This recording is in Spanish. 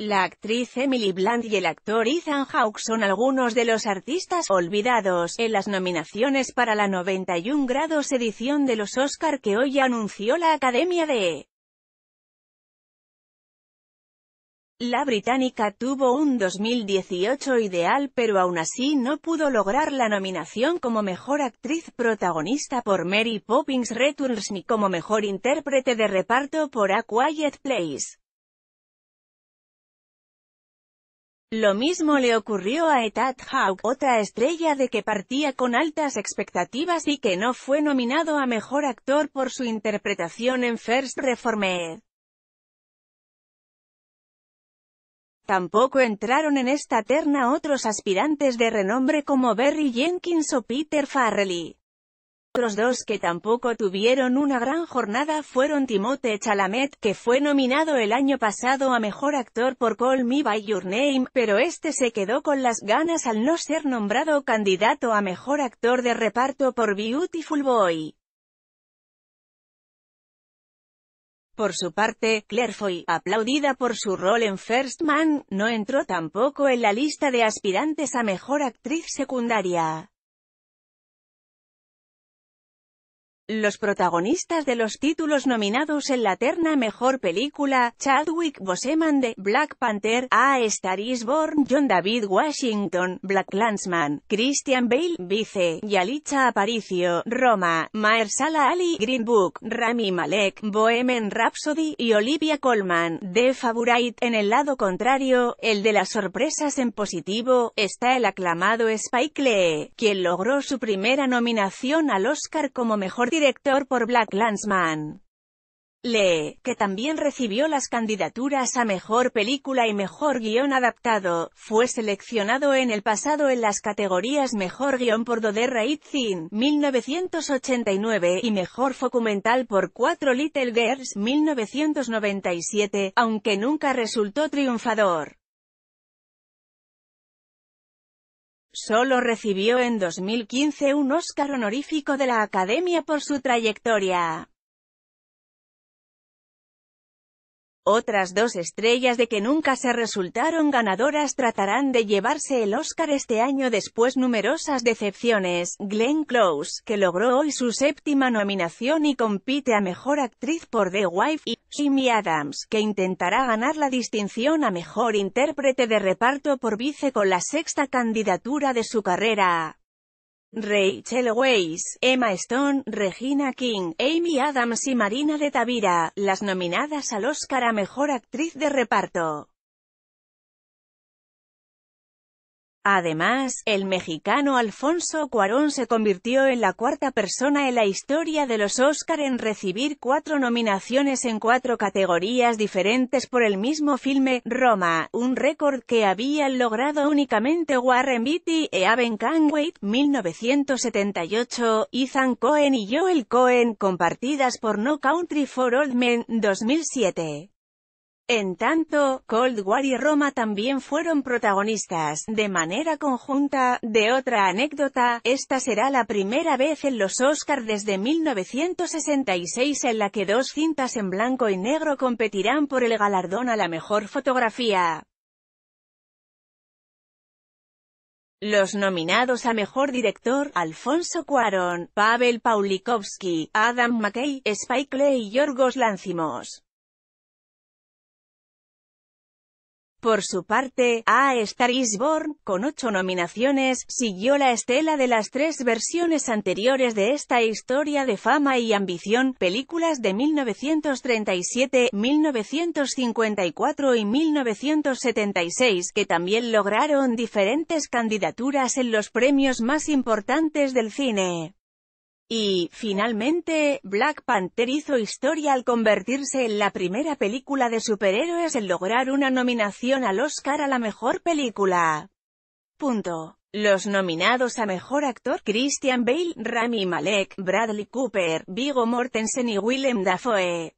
La actriz Emily Blunt y el actor Ethan Hawke son algunos de los artistas olvidados en las nominaciones para la 91 grados edición de los Oscar que hoy anunció la Academia de La británica tuvo un 2018 ideal pero aún así no pudo lograr la nominación como Mejor Actriz Protagonista por Mary Poppins Returns ni como Mejor Intérprete de Reparto por A Quiet Place. Lo mismo le ocurrió a Etat Hawk, otra estrella de que partía con altas expectativas y que no fue nominado a Mejor Actor por su interpretación en First Reformed. Tampoco entraron en esta terna otros aspirantes de renombre como Barry Jenkins o Peter Farrelly. Otros dos que tampoco tuvieron una gran jornada fueron Timote Chalamet, que fue nominado el año pasado a Mejor Actor por Call Me By Your Name, pero este se quedó con las ganas al no ser nombrado candidato a Mejor Actor de Reparto por Beautiful Boy. Por su parte, Claire Foy, aplaudida por su rol en First Man, no entró tampoco en la lista de aspirantes a Mejor Actriz Secundaria. Los protagonistas de los títulos nominados en la terna Mejor Película, Chadwick Boseman de Black Panther, A Star is Born, John David Washington, Black Landsman, Christian Bale, Vice, Yalitza Aparicio, Roma, Maersala Ali, Green Book, Rami Malek, Bohemian Rhapsody y Olivia Colman, de Favorite. En el lado contrario, el de las sorpresas en positivo, está el aclamado Spike Lee, quien logró su primera nominación al Oscar como Mejor director por Black Landsman. Lee, que también recibió las candidaturas a Mejor Película y Mejor Guión Adaptado, fue seleccionado en el pasado en las categorías Mejor Guión por Doder The 1989, y Mejor Focumental por Cuatro Little Girls, 1997, aunque nunca resultó triunfador. Solo recibió en 2015 un Oscar honorífico de la Academia por su trayectoria. Otras dos estrellas de que nunca se resultaron ganadoras tratarán de llevarse el Oscar este año después numerosas decepciones. Glenn Close, que logró hoy su séptima nominación y compite a Mejor Actriz por The Wife, y Jimmy Adams, que intentará ganar la distinción a Mejor Intérprete de Reparto por Vice con la sexta candidatura de su carrera. Rachel Weisz, Emma Stone, Regina King, Amy Adams y Marina de Tavira, las nominadas al Oscar a Mejor Actriz de Reparto. Además, el mexicano Alfonso Cuarón se convirtió en la cuarta persona en la historia de los Oscar en recibir cuatro nominaciones en cuatro categorías diferentes por el mismo filme, Roma, un récord que habían logrado únicamente Warren Beatty e Aben Canway, 1978, Ethan Cohen y Joel Cohen, compartidas por No Country for Old Men, 2007. En tanto, Cold War y Roma también fueron protagonistas, de manera conjunta, de otra anécdota, esta será la primera vez en los Oscars desde 1966 en la que dos cintas en blanco y negro competirán por el galardón a la mejor fotografía. Los nominados a Mejor Director, Alfonso Cuarón, Pavel Paulikovsky, Adam McKay, Spike Lee y Yorgos Lanzimos. Por su parte, A Star Is Born, con ocho nominaciones, siguió la estela de las tres versiones anteriores de esta historia de fama y ambición, películas de 1937, 1954 y 1976, que también lograron diferentes candidaturas en los premios más importantes del cine. Y, finalmente, Black Panther hizo historia al convertirse en la primera película de superhéroes en lograr una nominación al Oscar a la mejor película. Los nominados a Mejor Actor, Christian Bale, Rami Malek, Bradley Cooper, Vigo Mortensen y Willem Dafoe.